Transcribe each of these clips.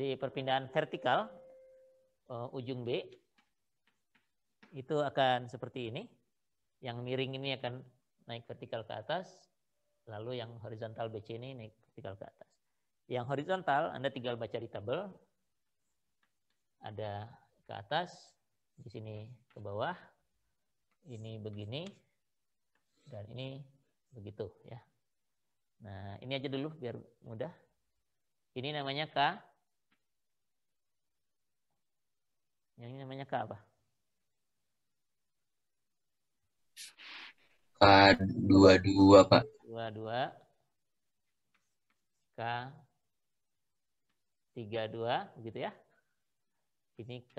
di perpindahan vertikal uh, ujung B itu akan seperti ini. Yang miring ini akan naik vertikal ke atas, lalu yang horizontal BC ini naik vertikal ke atas. Yang horizontal Anda tinggal baca di tabel. Ada ke atas, di sini ke bawah. Ini begini dan ini begitu ya. Nah, ini aja dulu biar mudah. Ini namanya K Yang ini namanya Ka'bah. K22, Pak. 22. K32, begitu ya. Ini K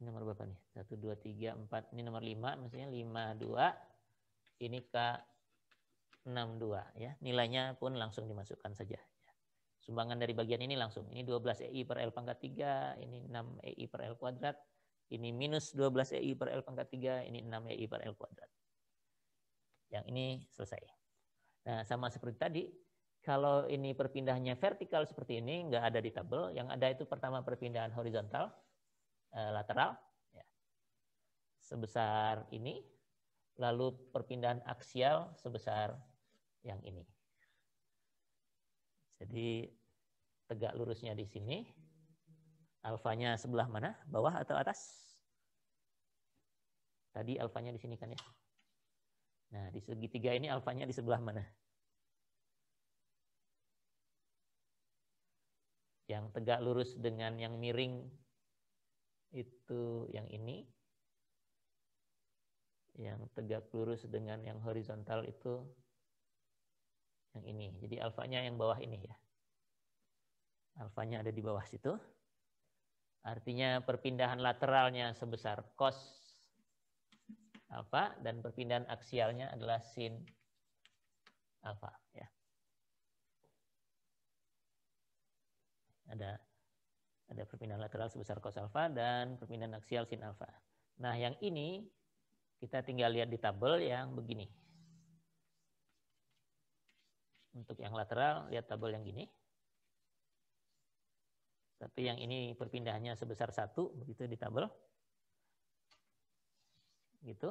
ini nomor berapa nih? 1, 2, 3, 4. Ini nomor 5, maksudnya 5, 2. Ini K62 ya. Nilainya pun langsung dimasukkan saja sumbangan dari bagian ini langsung. Ini 12 EI per L pangkat 3, ini 6 EI per L kuadrat, ini minus 12 EI per L pangkat 3, ini 6 EI per L kuadrat. Yang ini selesai. Nah, sama seperti tadi, kalau ini perpindahannya vertikal seperti ini, nggak ada di tabel. Yang ada itu pertama perpindahan horizontal, eh, lateral, ya. sebesar ini. Lalu perpindahan aksial sebesar yang ini. Jadi tegak lurusnya di sini. Alfanya sebelah mana? Bawah atau atas? Tadi alfanya di sini kan ya. Nah, di segitiga ini alfanya di sebelah mana? Yang tegak lurus dengan yang miring itu yang ini. Yang tegak lurus dengan yang horizontal itu yang ini. Jadi alfanya yang bawah ini ya. Alfanya ada di bawah situ. Artinya perpindahan lateralnya sebesar cos alfa dan perpindahan aksialnya adalah sin alfa. Ya. Ada ada perpindahan lateral sebesar cos alfa dan perpindahan aksial sin alfa. Nah, yang ini kita tinggal lihat di tabel yang begini. Untuk yang lateral, lihat tabel yang gini. Tapi yang ini perpindahannya sebesar satu begitu di tabel. Gitu.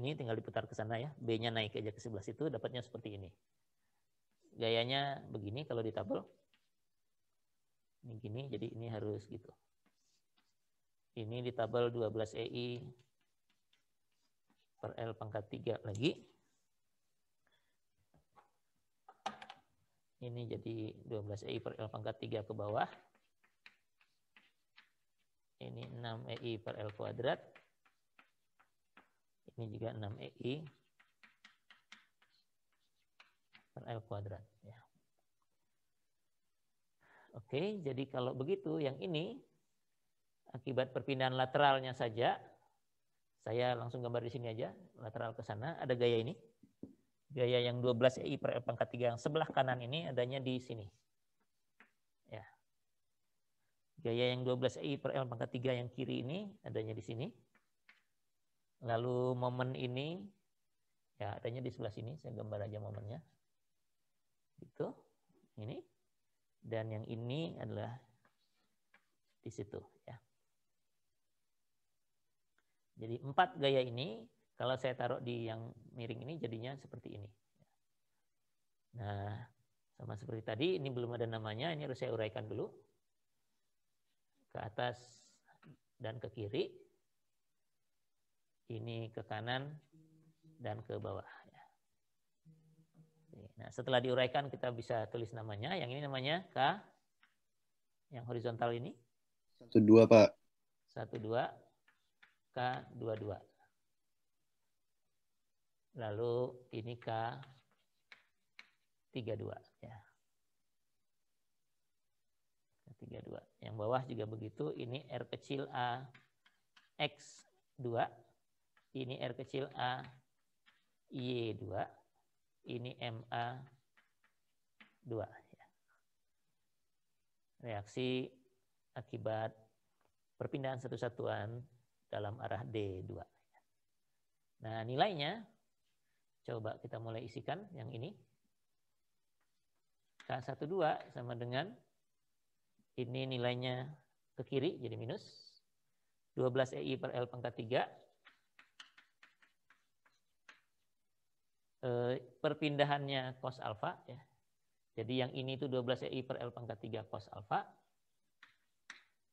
Ini tinggal diputar ke sana ya. B-nya naik aja ke sebelah situ, dapatnya seperti ini. Gayanya begini kalau di tabel. Ini gini, jadi ini harus gitu. Ini di tabel 12 EI per L pangkat 3 lagi. ini jadi 12EI e per L pangkat 3 ke bawah. Ini 6EI e per L kuadrat. Ini juga 6EI e per L kuadrat. Ya. Oke, jadi kalau begitu yang ini akibat perpindahan lateralnya saja, saya langsung gambar di sini aja, lateral ke sana, ada gaya ini. Gaya yang 12 EI per pangkat 3 yang sebelah kanan ini adanya di sini. Ya. Biaya yang 12 EI per L pangkat 3 yang kiri ini adanya di sini. Lalu momen ini ya adanya di sebelah sini, saya gambar aja momennya. Itu ini dan yang ini adalah di situ ya. Jadi empat gaya ini kalau saya taruh di yang miring ini jadinya seperti ini. Nah, sama seperti tadi, ini belum ada namanya, ini harus saya uraikan dulu. Ke atas dan ke kiri. Ini ke kanan dan ke bawah. Ya. Nah, setelah diuraikan kita bisa tulis namanya. Yang ini namanya K. Yang horizontal ini. Satu dua Pak. Satu dua K dua dua lalu ini K 32 ya. K 32. Yang bawah juga begitu, ini R kecil A X 2, ini R kecil A Y 2, ini MA 2 ya. Reaksi akibat perpindahan satu satuan dalam arah D2. Ya. Nah, nilainya Coba kita mulai isikan yang ini. K12 sama dengan ini nilainya ke kiri jadi minus 12 EI per L pangkat 3 e, perpindahannya cos alfa ya. Jadi yang ini itu 12 EI per L pangkat 3 cos alfa.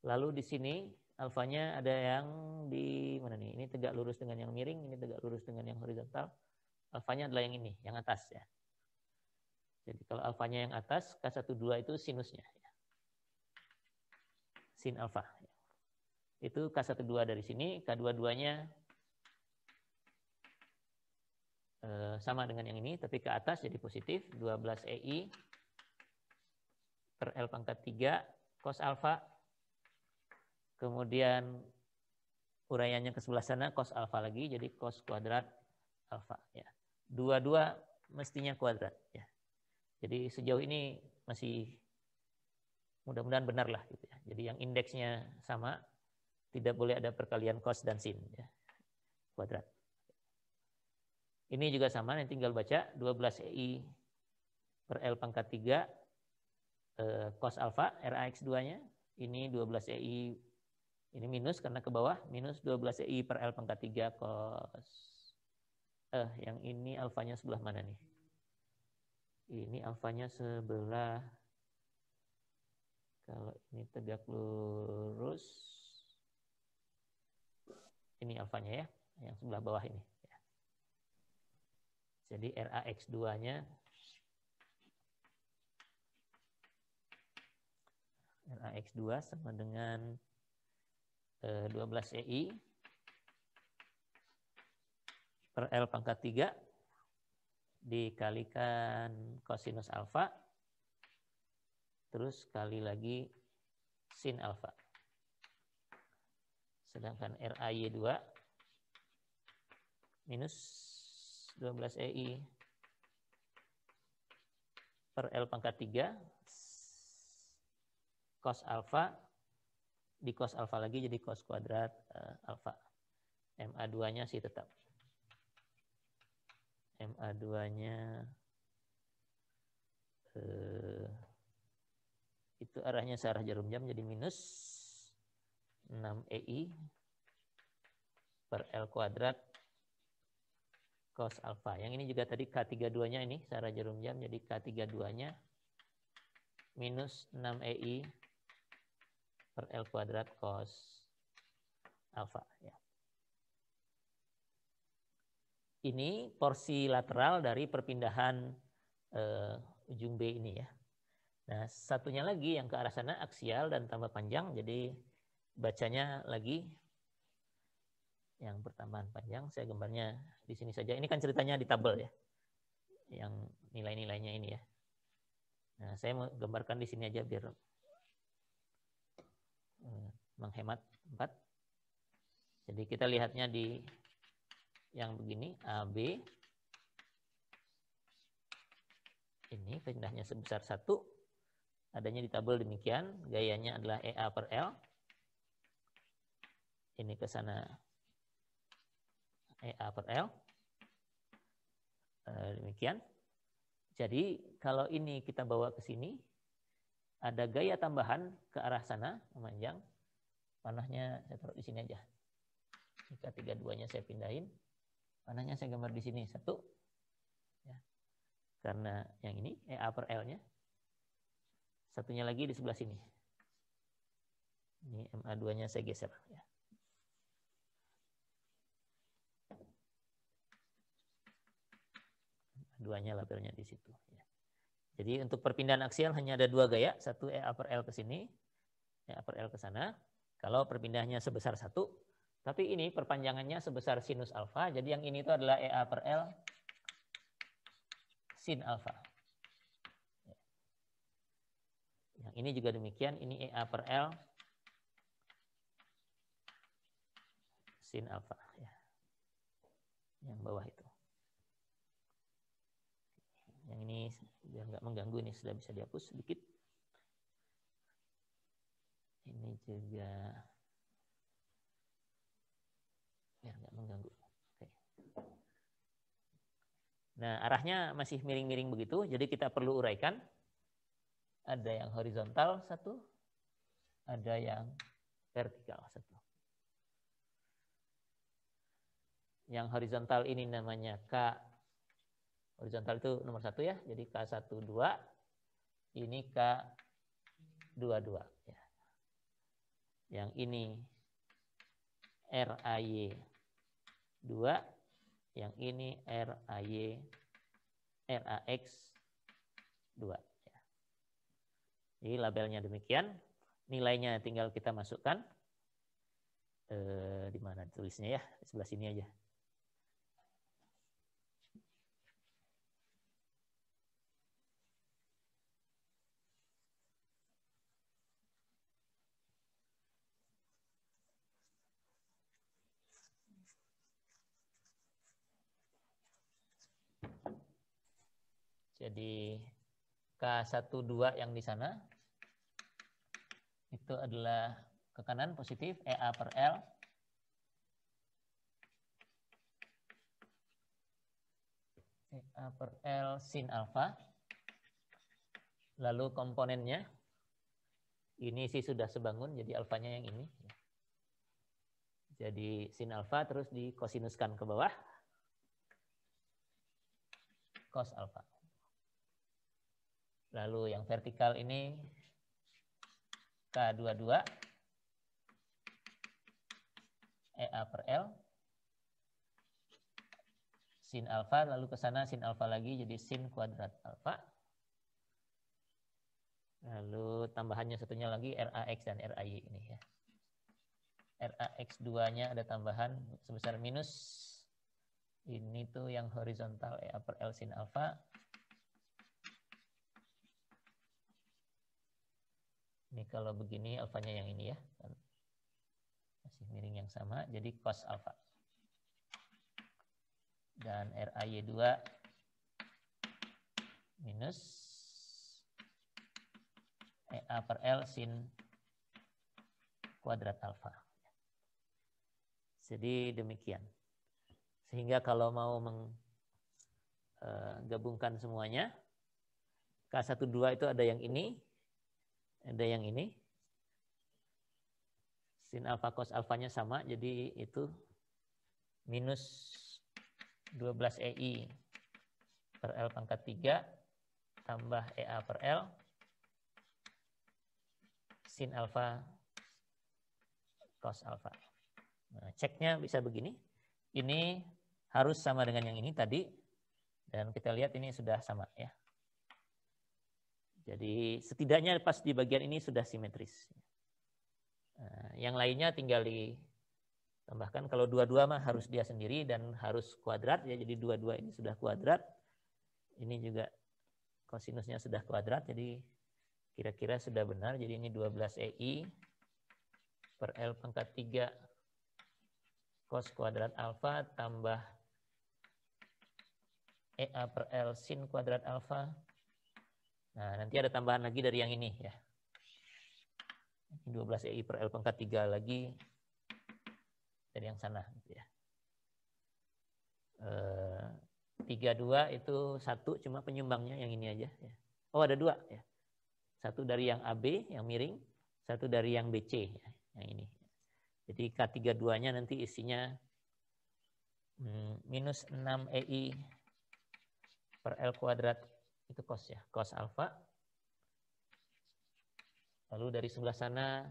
Lalu di sini alfanya ada yang di mana nih? Ini tegak lurus dengan yang miring, ini tegak lurus dengan yang horizontal. Alfanya adalah yang ini, yang atas ya. Jadi kalau alfanya yang atas, K12 itu sinusnya. Ya. Sin alfa. Ya. Itu K12 dari sini, K22-nya eh, sama dengan yang ini, tapi ke atas jadi positif, 12 EI per L pangkat 3, cos alfa. Kemudian uraiannya ke sebelah sana, cos alfa lagi, jadi cos kuadrat alfa. Ya dua-dua mestinya kuadrat. Ya. Jadi sejauh ini masih mudah-mudahan benar lah gitu ya. Jadi yang indeksnya sama, tidak boleh ada perkalian cos dan sin ya. kuadrat. Ini juga sama, nanti tinggal baca 12 EI per L pangkat 3 eh, cos alfa RAX 2-nya. Ini 12 EI ini minus karena ke bawah minus 12 EI per L pangkat 3 cos eh yang ini alfanya sebelah mana nih? Ini alfanya sebelah kalau ini tegak lurus ini alfanya ya, yang sebelah bawah ini. Jadi RAX2-nya RAX2 sama dengan 12EI eh, per L pangkat 3 dikalikan kosinus alfa terus kali lagi sin alfa. Sedangkan RAY2 minus 12 EI per L pangkat 3 cos alfa di cos alfa lagi jadi cos kuadrat uh, alfa. MA2-nya sih tetap. MA2-nya eh, itu arahnya searah jarum jam jadi minus 6 EI per L kuadrat cos alpha. Yang ini juga tadi K32-nya ini searah jarum jam jadi K32-nya minus 6 EI per L kuadrat cos alpha. Ya ini porsi lateral dari perpindahan uh, ujung B ini ya. Nah, satunya lagi yang ke arah sana aksial dan tambah panjang, jadi bacanya lagi yang pertambahan panjang. Saya gambarnya di sini saja. Ini kan ceritanya di tabel ya, yang nilai-nilainya ini ya. Nah, saya mau gambarkan di sini aja biar eh, menghemat 4. Jadi kita lihatnya di yang begini AB ini pindahnya sebesar satu adanya di tabel demikian gayanya adalah EA per L ini ke sana EA per L e, demikian jadi kalau ini kita bawa ke sini ada gaya tambahan ke arah sana memanjang panahnya saya taruh di sini aja jika tiga duanya saya pindahin Warnanya saya gambar di sini satu, ya. karena yang ini A eh, per L-nya. Satunya lagi di sebelah sini. Ini MA2-nya saya geser. Ya. duanya labelnya di situ. Ya. Jadi untuk perpindahan aksial hanya ada dua gaya, satu E upper L ke sini, E upper L ke sana. Kalau perpindahannya sebesar satu, tapi ini perpanjangannya sebesar sinus alfa. Jadi yang ini itu adalah EA per L sin alfa. Yang ini juga demikian. Ini EA per L sin alfa. Ya. Yang bawah itu. Yang ini biar nggak mengganggu ini sudah bisa dihapus sedikit. Ini juga mengganggu. Oke. Nah, arahnya masih miring-miring begitu, jadi kita perlu uraikan. Ada yang horizontal satu, ada yang vertikal satu. Yang horizontal ini namanya K. Horizontal itu nomor satu ya, jadi K12. Ini K22. Ya. Yang ini RAY dua yang ini RAY RAX 2 Jadi labelnya demikian, nilainya tinggal kita masukkan eh, di mana tulisnya ya, sebelah sini aja. Jadi K12 yang di sana itu adalah ke kanan positif EA per L. EA per L sin alfa. Lalu komponennya. Ini sih sudah sebangun, jadi alfanya yang ini. Jadi sin alfa terus dikosinuskan ke bawah. Cos alfa. Lalu yang vertikal ini K22 EA per L sin alfa lalu ke sana sin alfa lagi jadi sin kuadrat alfa. Lalu tambahannya satunya lagi RAX dan RAY ini ya. RAX2-nya ada tambahan sebesar minus ini tuh yang horizontal EA per L sin alfa Ini kalau begini alfanya yang ini ya. Masih miring yang sama. Jadi cos alfa. Dan RAY2 minus EA per L sin kuadrat alfa. Jadi demikian. Sehingga kalau mau menggabungkan eh, semuanya, K12 itu ada yang ini, ada yang ini. Sin alfa cos alfanya sama, jadi itu minus 12 EI per L pangkat 3 tambah EA per L sin alfa cos alfa. Nah, ceknya bisa begini. Ini harus sama dengan yang ini tadi. Dan kita lihat ini sudah sama ya. Jadi setidaknya pas di bagian ini sudah simetris. Eh, yang lainnya tinggal ditambahkan. Kalau dua-dua mah harus dia sendiri dan harus kuadrat. ya Jadi dua-dua ini sudah kuadrat. Ini juga kosinusnya sudah kuadrat. Jadi kira-kira sudah benar. Jadi ini 12 EI per L pangkat 3 cos kuadrat alfa tambah EA per L sin kuadrat alfa Nah, nanti ada tambahan lagi dari yang ini ya. 12 EI per L pangkat 3 lagi dari yang sana gitu ya. E, eh, 32 itu satu cuma penyumbangnya yang ini aja ya. Oh, ada dua ya. Satu dari yang AB yang miring, satu dari yang BC ya, yang ini. Jadi K32-nya nanti isinya hmm, minus 6 EI per L kuadrat itu cos ya, cos alfa. Lalu dari sebelah sana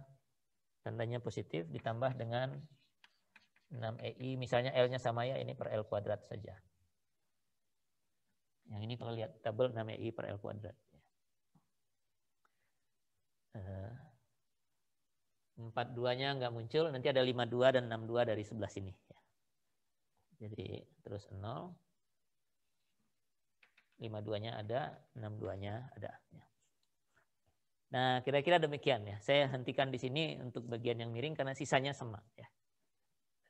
tandanya positif ditambah dengan 6EI, e misalnya L-nya sama ya, ini per L kuadrat saja. Yang ini kalau lihat tabel 6EI e per L kuadrat. 42-nya eh, nggak muncul, nanti ada 52 dan 62 dari sebelah sini. Jadi terus 0, 52-nya ada, 62-nya ada. Nah, kira-kira demikian ya. Saya hentikan di sini untuk bagian yang miring karena sisanya sama ya.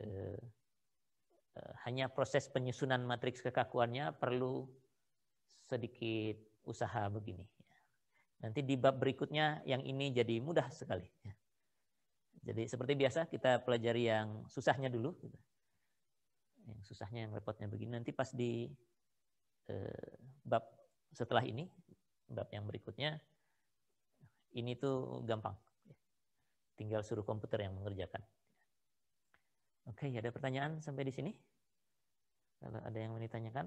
Eh, eh, hanya proses penyusunan matriks kekakuannya perlu sedikit usaha begini. Nanti di bab berikutnya yang ini jadi mudah sekali. Ya. Jadi seperti biasa kita pelajari yang susahnya dulu. Gitu. Yang susahnya, yang repotnya begini. Nanti pas di Eh, bab setelah ini, bab yang berikutnya, ini tuh gampang. Tinggal suruh komputer yang mengerjakan. Oke, ada pertanyaan sampai di sini? Kalau ada yang mau ditanyakan.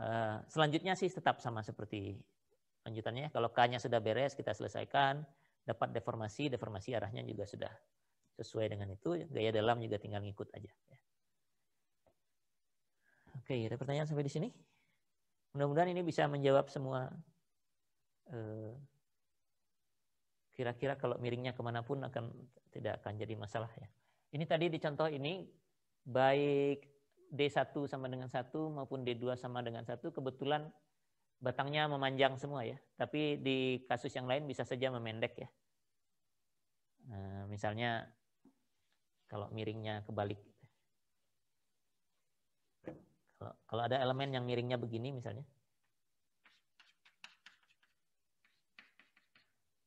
Eh, selanjutnya sih tetap sama seperti lanjutannya. Ya. Kalau k sudah beres, kita selesaikan. Dapat deformasi, deformasi arahnya juga sudah sesuai dengan itu. Gaya dalam juga tinggal ngikut aja. Ya. Oke, ada pertanyaan sampai di sini? Mudah-mudahan ini bisa menjawab semua. Eh, kira-kira kalau miringnya kemanapun akan tidak akan jadi masalah ya. Ini tadi dicontoh ini, baik D1 sama dengan satu maupun D2 sama dengan satu kebetulan batangnya memanjang semua ya. Tapi di kasus yang lain bisa saja memendek ya. Nah, misalnya kalau miringnya kebalik kalau, ada elemen yang miringnya begini misalnya.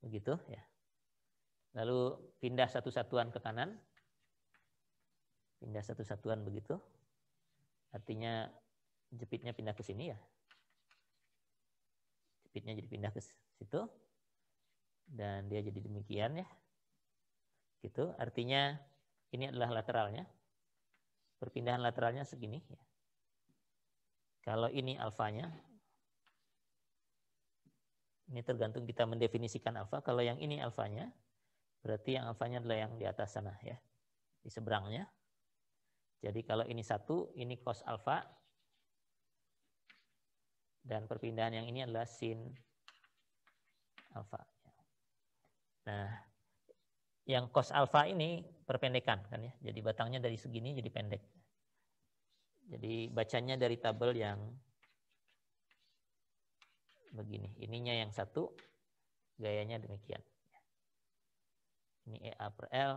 Begitu ya. Lalu pindah satu satuan ke kanan. Pindah satu satuan begitu. Artinya jepitnya pindah ke sini ya. Jepitnya jadi pindah ke situ. Dan dia jadi demikian ya. Gitu. Artinya ini adalah lateralnya. Perpindahan lateralnya segini ya. Kalau ini alfanya, ini tergantung kita mendefinisikan alfa. Kalau yang ini alfanya, berarti yang alfanya adalah yang di atas sana ya, di seberangnya. Jadi kalau ini satu, ini cos alfa, dan perpindahan yang ini adalah sin alfa. Nah, yang cos alfa ini perpendekan kan ya. Jadi batangnya dari segini jadi pendek. Jadi bacanya dari tabel yang begini. Ininya yang satu, gayanya demikian. Ini EA per L.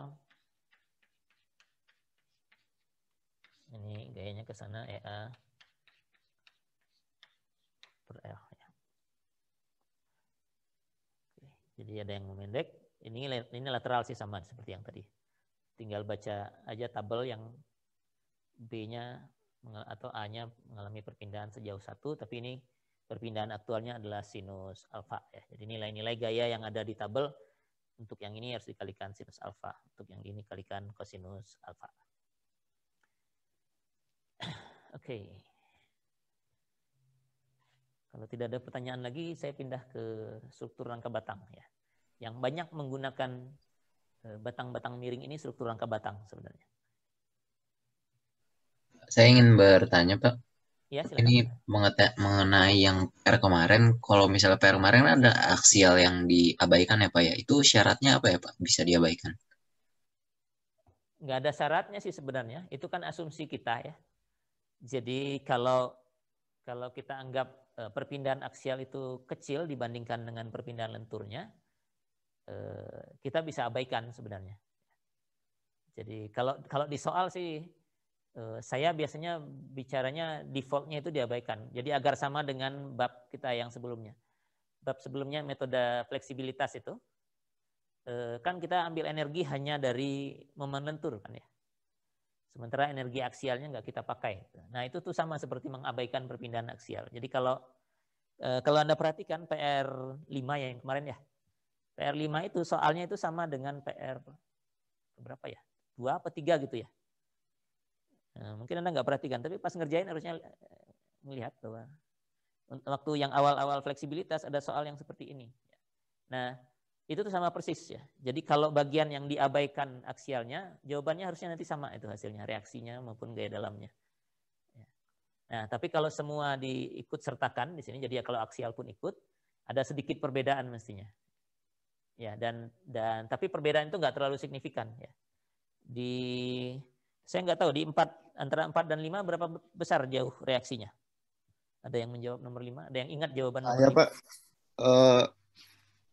Ini gayanya ke sana EA per L. Ya. Jadi ada yang memendek. Ini ini lateral sih sama seperti yang tadi. Tinggal baca aja tabel yang B-nya atau A-nya mengalami perpindahan sejauh satu, tapi ini perpindahan aktualnya adalah sinus alfa. Ya. Jadi nilai-nilai gaya yang ada di tabel untuk yang ini harus dikalikan sinus alfa, untuk yang ini kalikan kosinus alfa. Oke. Okay. Kalau tidak ada pertanyaan lagi, saya pindah ke struktur rangka batang ya. Yang banyak menggunakan eh, batang-batang miring ini struktur rangka batang sebenarnya saya ingin bertanya Pak. Ya, silakan. Ini mengenai yang PR kemarin, kalau misalnya PR kemarin ada aksial yang diabaikan ya Pak ya, itu syaratnya apa ya Pak bisa diabaikan? Nggak ada syaratnya sih sebenarnya, itu kan asumsi kita ya. Jadi kalau kalau kita anggap eh, perpindahan aksial itu kecil dibandingkan dengan perpindahan lenturnya, eh, kita bisa abaikan sebenarnya. Jadi kalau kalau di soal sih Eh, saya biasanya bicaranya defaultnya itu diabaikan. Jadi agar sama dengan bab kita yang sebelumnya. Bab sebelumnya metode fleksibilitas itu eh, kan kita ambil energi hanya dari lentur. kan ya. Sementara energi aksialnya nggak kita pakai. Nah itu tuh sama seperti mengabaikan perpindahan aksial. Jadi kalau eh, kalau anda perhatikan PR 5 ya yang kemarin ya. PR 5 itu soalnya itu sama dengan PR berapa ya? Dua atau tiga gitu ya Nah, mungkin Anda nggak perhatikan, tapi pas ngerjain harusnya eh, melihat bahwa waktu yang awal-awal fleksibilitas ada soal yang seperti ini. Nah, itu tuh sama persis ya. Jadi kalau bagian yang diabaikan aksialnya, jawabannya harusnya nanti sama itu hasilnya, reaksinya maupun gaya dalamnya. Ya. Nah, tapi kalau semua diikut sertakan di sini, jadi ya kalau aksial pun ikut, ada sedikit perbedaan mestinya. Ya, dan dan tapi perbedaan itu nggak terlalu signifikan ya. Di saya nggak tahu di empat antara empat dan lima berapa besar jauh reaksinya? Ada yang menjawab nomor lima? ada yang ingat jawaban nomor ya, 5? Pak. Uh,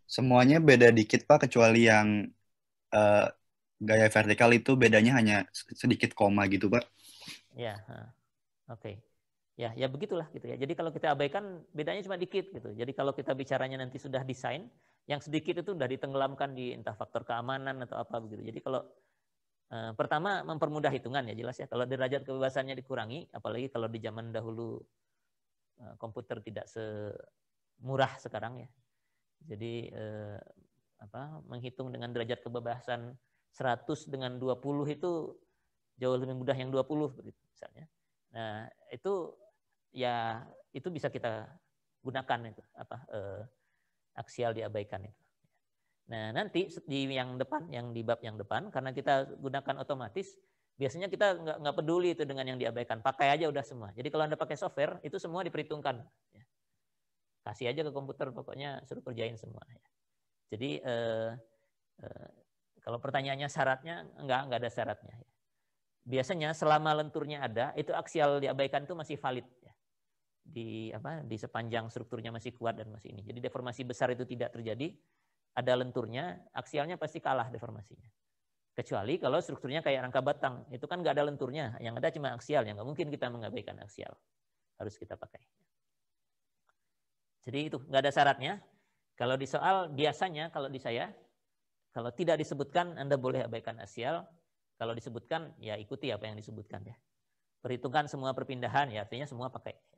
semuanya beda dikit Pak kecuali yang uh, gaya vertikal itu bedanya hanya sedikit koma gitu, Pak. Ya. Oke. Okay. Ya, ya begitulah gitu ya. Jadi kalau kita abaikan bedanya cuma dikit gitu. Jadi kalau kita bicaranya nanti sudah desain, yang sedikit itu sudah ditenggelamkan di entah faktor keamanan atau apa begitu. Jadi kalau Eh, pertama mempermudah hitungan ya jelas ya. Kalau derajat kebebasannya dikurangi, apalagi kalau di zaman dahulu eh, komputer tidak semurah sekarang ya. Jadi eh, apa menghitung dengan derajat kebebasan 100 dengan 20 itu jauh lebih mudah yang 20 begitu misalnya. Nah, itu ya itu bisa kita gunakan itu apa eh, aksial diabaikan itu. Nah, nanti di yang depan, yang di bab yang depan, karena kita gunakan otomatis, biasanya kita nggak, nggak peduli itu dengan yang diabaikan. Pakai aja udah semua. Jadi kalau Anda pakai software, itu semua diperhitungkan. Ya. Kasih aja ke komputer, pokoknya suruh kerjain semua. Ya. Jadi, eh, eh, kalau pertanyaannya syaratnya, nggak, nggak ada syaratnya. Ya. Biasanya selama lenturnya ada, itu aksial diabaikan itu masih valid. Ya. Di, apa, di sepanjang strukturnya masih kuat dan masih ini. Jadi deformasi besar itu tidak terjadi, ada lenturnya, aksialnya pasti kalah deformasinya. Kecuali kalau strukturnya kayak rangka batang, itu kan nggak ada lenturnya, yang ada cuma aksial, yang nggak mungkin kita mengabaikan aksial. Harus kita pakai. Jadi itu nggak ada syaratnya. Kalau di soal biasanya kalau di saya, kalau tidak disebutkan Anda boleh abaikan aksial. Kalau disebutkan ya ikuti apa yang disebutkan ya. Perhitungkan semua perpindahan ya artinya semua pakai.